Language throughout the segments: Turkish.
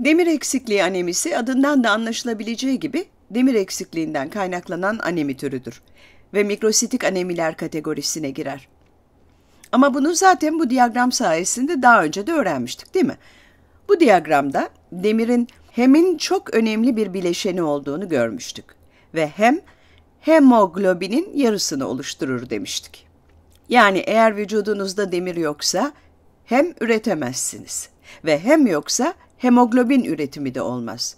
Demir eksikliği anemisi adından da anlaşılabileceği gibi demir eksikliğinden kaynaklanan anemi türüdür ve mikrositik anemiler kategorisine girer. Ama bunu zaten bu diyagram sayesinde daha önce de öğrenmiştik değil mi? Bu diyagramda demirin hemin çok önemli bir bileşeni olduğunu görmüştük ve hem hemoglobinin yarısını oluşturur demiştik. Yani eğer vücudunuzda demir yoksa hem üretemezsiniz ve hem yoksa hemoglobin üretimi de olmaz.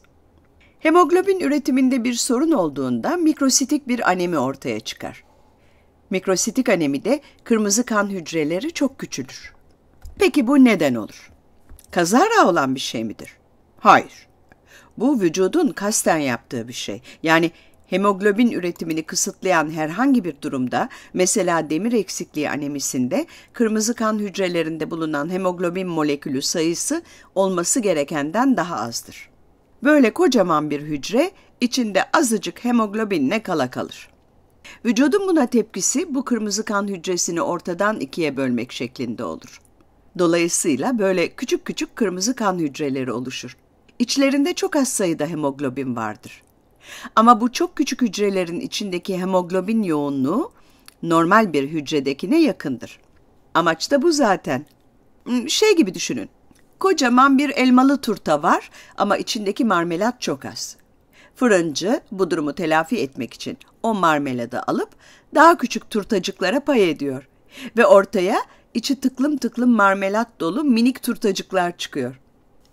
Hemoglobin üretiminde bir sorun olduğunda mikrositik bir anemi ortaya çıkar. Mikrositik anemide kırmızı kan hücreleri çok küçülür. Peki bu neden olur? Kazara olan bir şey midir? Hayır. Bu vücudun kasten yaptığı bir şey. Yani Hemoglobin üretimini kısıtlayan herhangi bir durumda, mesela demir eksikliği anemisinde, kırmızı kan hücrelerinde bulunan hemoglobin molekülü sayısı olması gerekenden daha azdır. Böyle kocaman bir hücre içinde azıcık hemoglobinle kala kalır. Vücudun buna tepkisi bu kırmızı kan hücresini ortadan ikiye bölmek şeklinde olur. Dolayısıyla böyle küçük küçük kırmızı kan hücreleri oluşur. İçlerinde çok az sayıda hemoglobin vardır. Ama bu çok küçük hücrelerin içindeki hemoglobin yoğunluğu normal bir hücredekine yakındır. Amaç da bu zaten. Hmm, şey gibi düşünün. Kocaman bir elmalı turta var ama içindeki marmelat çok az. Fırıncı bu durumu telafi etmek için o marmeladı alıp daha küçük turtacıklara pay ediyor. Ve ortaya içi tıklım tıklım marmelat dolu minik turtacıklar çıkıyor.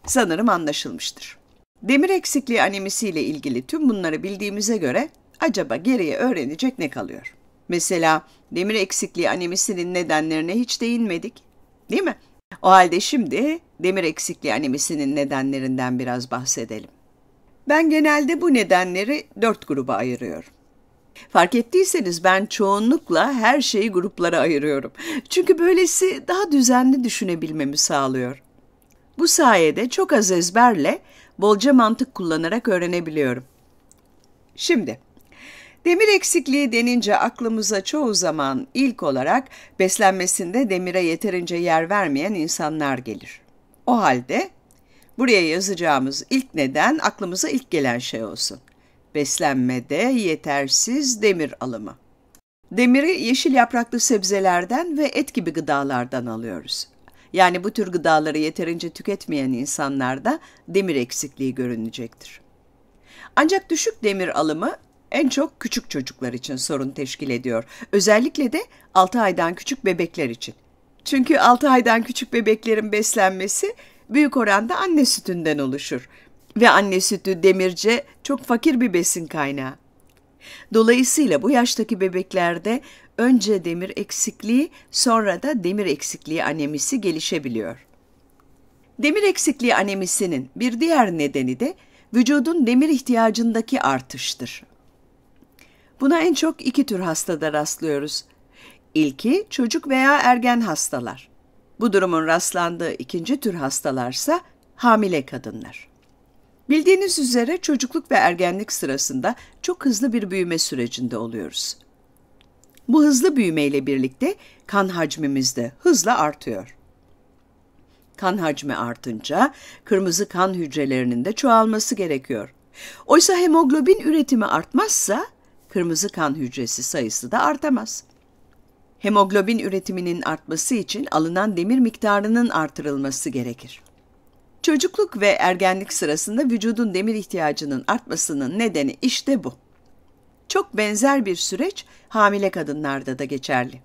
Sanırım anlaşılmıştır. Demir eksikliği anemisiyle ilgili tüm bunları bildiğimize göre acaba geriye öğrenecek ne kalıyor? Mesela demir eksikliği anemisinin nedenlerine hiç değinmedik, değil mi? O halde şimdi demir eksikliği anemisinin nedenlerinden biraz bahsedelim. Ben genelde bu nedenleri dört gruba ayırıyorum. Fark ettiyseniz ben çoğunlukla her şeyi gruplara ayırıyorum. Çünkü böylesi daha düzenli düşünebilmemi sağlıyor. Bu sayede çok az ezberle bolca mantık kullanarak öğrenebiliyorum. Şimdi Demir eksikliği denince aklımıza çoğu zaman ilk olarak beslenmesinde demire yeterince yer vermeyen insanlar gelir. O halde buraya yazacağımız ilk neden aklımıza ilk gelen şey olsun. Beslenmede yetersiz demir alımı. Demiri yeşil yapraklı sebzelerden ve et gibi gıdalardan alıyoruz. Yani bu tür gıdaları yeterince tüketmeyen insanlarda demir eksikliği görünecektir. Ancak düşük demir alımı en çok küçük çocuklar için sorun teşkil ediyor. Özellikle de 6 aydan küçük bebekler için. Çünkü 6 aydan küçük bebeklerin beslenmesi büyük oranda anne sütünden oluşur. Ve anne sütü demirce çok fakir bir besin kaynağı. Dolayısıyla bu yaştaki bebeklerde önce demir eksikliği, sonra da demir eksikliği anemisi gelişebiliyor. Demir eksikliği anemisinin bir diğer nedeni de vücudun demir ihtiyacındaki artıştır. Buna en çok iki tür hastada rastlıyoruz. İlki çocuk veya ergen hastalar. Bu durumun rastlandığı ikinci tür hastalarsa hamile kadınlar. Bildiğiniz üzere çocukluk ve ergenlik sırasında çok hızlı bir büyüme sürecinde oluyoruz. Bu hızlı büyümeyle birlikte kan hacmimiz de hızla artıyor. Kan hacmi artınca kırmızı kan hücrelerinin de çoğalması gerekiyor. Oysa hemoglobin üretimi artmazsa kırmızı kan hücresi sayısı da artamaz. Hemoglobin üretiminin artması için alınan demir miktarının artırılması gerekir. Çocukluk ve ergenlik sırasında vücudun demir ihtiyacının artmasının nedeni işte bu. Çok benzer bir süreç hamile kadınlarda da geçerli.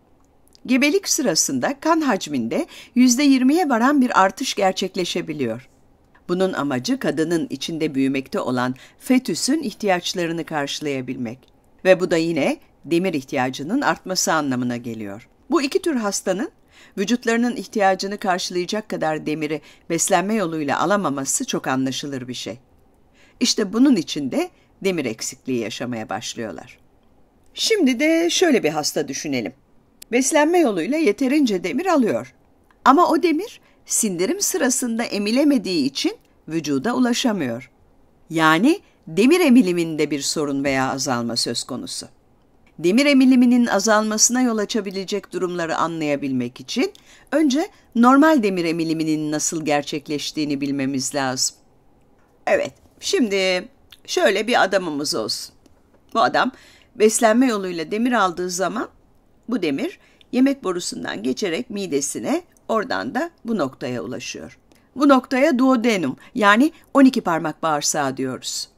Gebelik sırasında kan hacminde %20'ye varan bir artış gerçekleşebiliyor. Bunun amacı kadının içinde büyümekte olan fetüsün ihtiyaçlarını karşılayabilmek ve bu da yine demir ihtiyacının artması anlamına geliyor. Bu iki tür hastanın vücutlarının ihtiyacını karşılayacak kadar demiri beslenme yoluyla alamaması çok anlaşılır bir şey. İşte bunun için de demir eksikliği yaşamaya başlıyorlar. Şimdi de şöyle bir hasta düşünelim. Beslenme yoluyla yeterince demir alıyor. Ama o demir sindirim sırasında emilemediği için vücuda ulaşamıyor. Yani demir emiliminde bir sorun veya azalma söz konusu. Demir emiliminin azalmasına yol açabilecek durumları anlayabilmek için önce normal demir emiliminin nasıl gerçekleştiğini bilmemiz lazım. Evet, şimdi Şöyle bir adamımız olsun. Bu adam beslenme yoluyla demir aldığı zaman bu demir yemek borusundan geçerek midesine oradan da bu noktaya ulaşıyor. Bu noktaya duodenum yani 12 parmak bağırsağı diyoruz.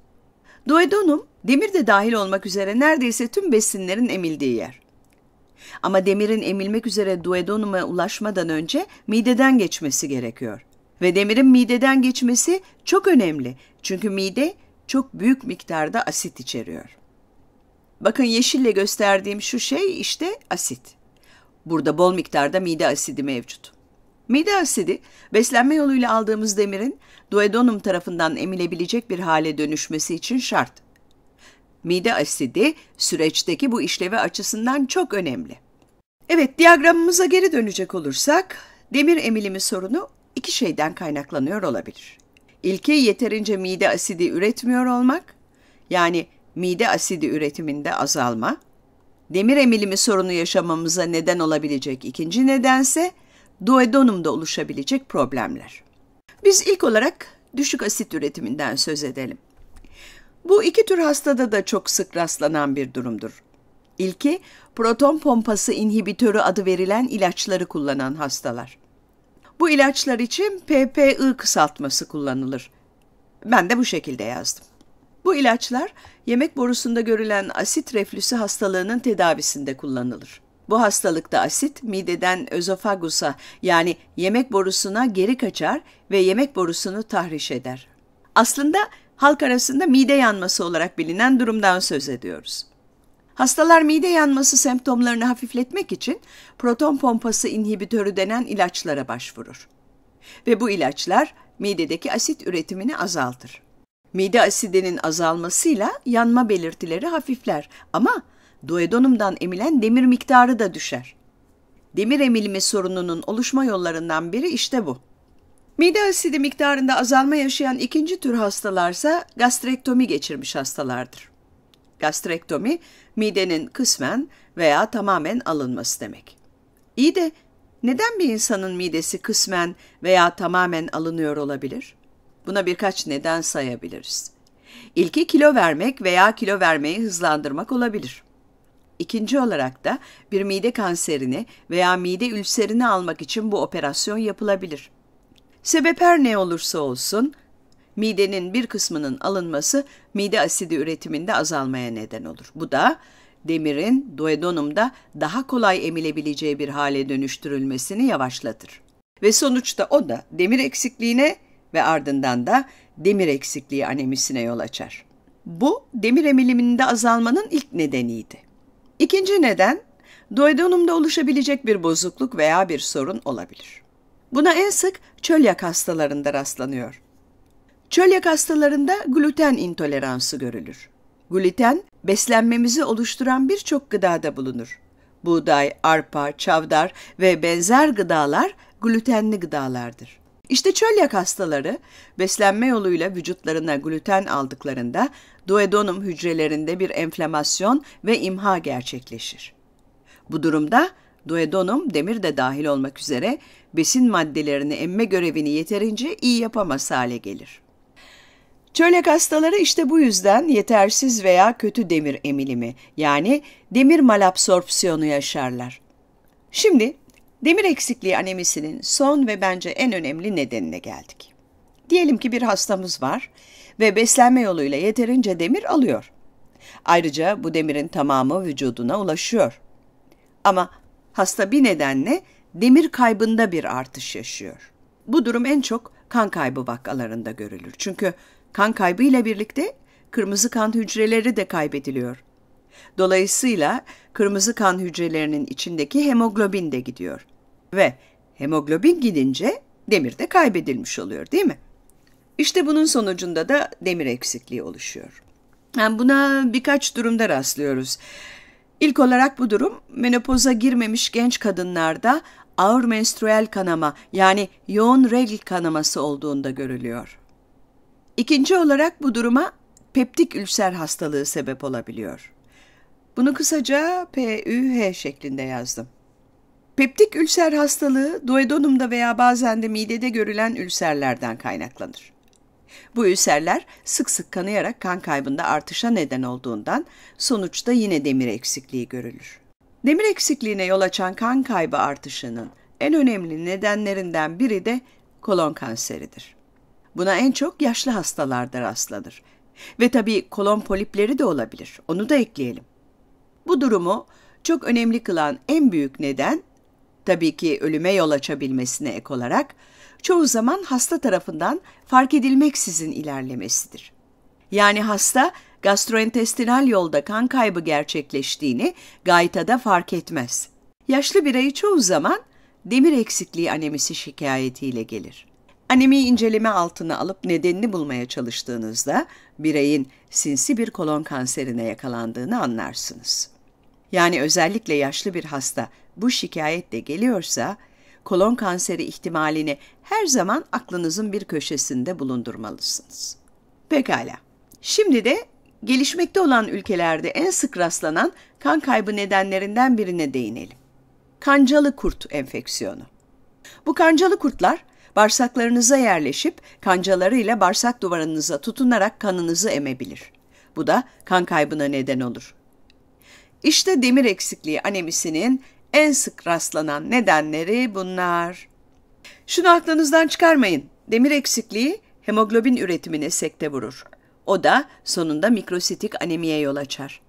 Duodenum demir de dahil olmak üzere neredeyse tüm besinlerin emildiği yer. Ama demirin emilmek üzere duodenuma ulaşmadan önce mideden geçmesi gerekiyor. Ve demirin mideden geçmesi çok önemli. Çünkü mide çok büyük miktarda asit içeriyor. Bakın yeşille gösterdiğim şu şey işte asit. Burada bol miktarda mide asidi mevcut. Mide asidi, beslenme yoluyla aldığımız demirin duodenum tarafından emilebilecek bir hale dönüşmesi için şart. Mide asidi süreçteki bu işlevi açısından çok önemli. Evet, diyagramımıza geri dönecek olursak, demir emilimi sorunu iki şeyden kaynaklanıyor olabilir. İlki yeterince mide asidi üretmiyor olmak, yani mide asidi üretiminde azalma, demir emilimi sorunu yaşamamıza neden olabilecek ikinci nedense duodenumda oluşabilecek problemler. Biz ilk olarak düşük asit üretiminden söz edelim. Bu iki tür hastada da çok sık rastlanan bir durumdur. İlki proton pompası inhibitörü adı verilen ilaçları kullanan hastalar. Bu ilaçlar için PPI kısaltması kullanılır. Ben de bu şekilde yazdım. Bu ilaçlar yemek borusunda görülen asit reflüsü hastalığının tedavisinde kullanılır. Bu hastalıkta asit mideden özofagusa yani yemek borusuna geri kaçar ve yemek borusunu tahriş eder. Aslında halk arasında mide yanması olarak bilinen durumdan söz ediyoruz. Hastalar mide yanması semptomlarını hafifletmek için proton pompası inhibitörü denen ilaçlara başvurur. Ve bu ilaçlar midedeki asit üretimini azaltır. Mide asidinin azalmasıyla yanma belirtileri hafifler ama duodenumdan emilen demir miktarı da düşer. Demir emilimi sorununun oluşma yollarından biri işte bu. Mide asidi miktarında azalma yaşayan ikinci tür hastalarsa gastrektomi geçirmiş hastalardır. Gastrektomi, midenin kısmen veya tamamen alınması demek. İyi de neden bir insanın midesi kısmen veya tamamen alınıyor olabilir? Buna birkaç neden sayabiliriz. İlki kilo vermek veya kilo vermeyi hızlandırmak olabilir. İkinci olarak da bir mide kanserini veya mide ülserini almak için bu operasyon yapılabilir. Sebep her ne olursa olsun midenin bir kısmının alınması mide asidi üretiminde azalmaya neden olur. Bu da demirin duodenumda daha kolay emilebileceği bir hale dönüştürülmesini yavaşlatır. Ve sonuçta o da demir eksikliğine ve ardından da demir eksikliği anemisine yol açar. Bu demir emiliminde azalmanın ilk nedeniydi. İkinci neden duodenumda oluşabilecek bir bozukluk veya bir sorun olabilir. Buna en sık çölyak hastalarında rastlanıyor. Çölyak hastalarında gluten intoleransı görülür. Gluten, beslenmemizi oluşturan birçok gıdada bulunur. Buğday, arpa, çavdar ve benzer gıdalar glutenli gıdalardır. İşte çölyak hastaları beslenme yoluyla vücutlarına gluten aldıklarında duodenum hücrelerinde bir enflamasyon ve imha gerçekleşir. Bu durumda duodenum demir de dahil olmak üzere besin maddelerini emme görevini yeterince iyi yapamaz hale gelir. Çölyak hastaları işte bu yüzden yetersiz veya kötü demir emilimi yani demir malabsorpsiyonu yaşarlar. Şimdi demir eksikliği anemisinin son ve bence en önemli nedenine geldik. Diyelim ki bir hastamız var ve beslenme yoluyla yeterince demir alıyor. Ayrıca bu demirin tamamı vücuduna ulaşıyor. Ama hasta bir nedenle demir kaybında bir artış yaşıyor. Bu durum en çok kan kaybı vakalarında görülür. Çünkü Kan kaybı ile birlikte kırmızı kan hücreleri de kaybediliyor. Dolayısıyla kırmızı kan hücrelerinin içindeki hemoglobin de gidiyor. Ve hemoglobin gidince demir de kaybedilmiş oluyor değil mi? İşte bunun sonucunda da demir eksikliği oluşuyor. Yani buna birkaç durumda rastlıyoruz. İlk olarak bu durum menopoza girmemiş genç kadınlarda ağır menstrüel kanama yani yoğun regl kanaması olduğunda görülüyor. İkinci olarak bu duruma peptik ülser hastalığı sebep olabiliyor. Bunu kısaca PÜH şeklinde yazdım. Peptik ülser hastalığı duodenumda veya bazen de midede görülen ülserlerden kaynaklanır. Bu ülserler sık sık kanayarak kan kaybında artışa neden olduğundan sonuçta yine demir eksikliği görülür. Demir eksikliğine yol açan kan kaybı artışının en önemli nedenlerinden biri de kolon kanseridir. Buna en çok yaşlı hastalarda rastlanır. Ve tabii kolon polipleri de olabilir. Onu da ekleyelim. Bu durumu çok önemli kılan en büyük neden tabii ki ölüme yol açabilmesine ek olarak çoğu zaman hasta tarafından fark edilmeksizin ilerlemesidir. Yani hasta gastrointestinal yolda kan kaybı gerçekleştiğini gaytada fark etmez. Yaşlı birey çoğu zaman demir eksikliği anemisi şikayetiyle gelir. Anemi inceleme altına alıp nedenini bulmaya çalıştığınızda bireyin sinsi bir kolon kanserine yakalandığını anlarsınız. Yani özellikle yaşlı bir hasta bu şikayetle geliyorsa kolon kanseri ihtimalini her zaman aklınızın bir köşesinde bulundurmalısınız. Pekala. Şimdi de gelişmekte olan ülkelerde en sık rastlanan kan kaybı nedenlerinden birine değinelim. Kancalı kurt enfeksiyonu. Bu kancalı kurtlar bağırsaklarınıza yerleşip kancalarıyla bağırsak duvarınıza tutunarak kanınızı emebilir. Bu da kan kaybına neden olur. İşte demir eksikliği anemisinin en sık rastlanan nedenleri bunlar. Şunu aklınızdan çıkarmayın. Demir eksikliği hemoglobin üretimine sekte vurur. O da sonunda mikrositik anemiye yol açar.